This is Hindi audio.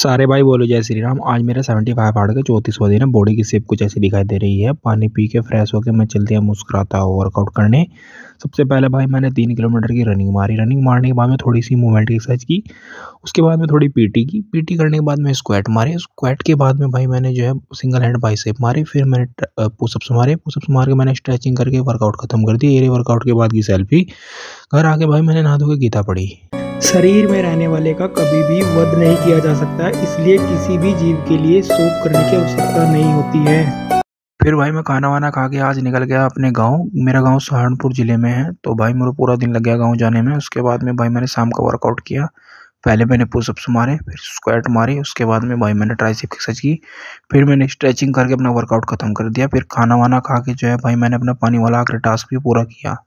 सारे भाई बोलो जय श्री राम आज मेरा सेवेंटी फाइव आर्ट का चौंतीसवा दिन है बॉडी की सेप कुछ ऐसी दिखाई दे रही है पानी पी के फ्रेश होकर मैं चलती हूँ मुस्कुराता हूँ वर्कआउट करने सबसे पहले भाई मैंने तीन किलोमीटर की रनिंग मारी रनिंग मारने के बाद में थोड़ी सी मूवमेंट एक्सरसाइज की उसके बाद में थोड़ी पीटी की पीटी करने के बाद में स्क्वाट मारे स्क्वाट के बाद में भाई मैंने जो है सिंगल हैंड बाई सेप मारी फिर मैंने पुसअप्स मारे पुसअप्स मार के मैंने स्ट्रेचिंग करके वर्कआउट खत्म कर दी एरे वर्कआउट के बाद की सेल्फी घर आके भाई मैंने नहा धो के गीता पढ़ी शरीर में रहने वाले का कभी भी वध नहीं किया जा सकता इसलिए किसी भी जीव के लिए शोक करने की आवश्यकता नहीं होती है फिर भाई मैं खाना वाना खा के आज निकल गया अपने गांव मेरा गांव सहारनपुर ज़िले में है तो भाई मेरा पूरा दिन लग गया गांव जाने में उसके बाद में भाई मैंने शाम का वर्कआउट किया पहले मैंने पुशअप्स मारे फिर स्क्वाट मारे उसके बाद में भाई मैंने ट्राई एक्सरसाइज की फिर मैंने स्ट्रेचिंग करके अपना वर्कआउट ख़त्म कर दिया फिर खाना वाना खा के जो है भाई मैंने अपना पानी वाला आकर टास्क भी पूरा किया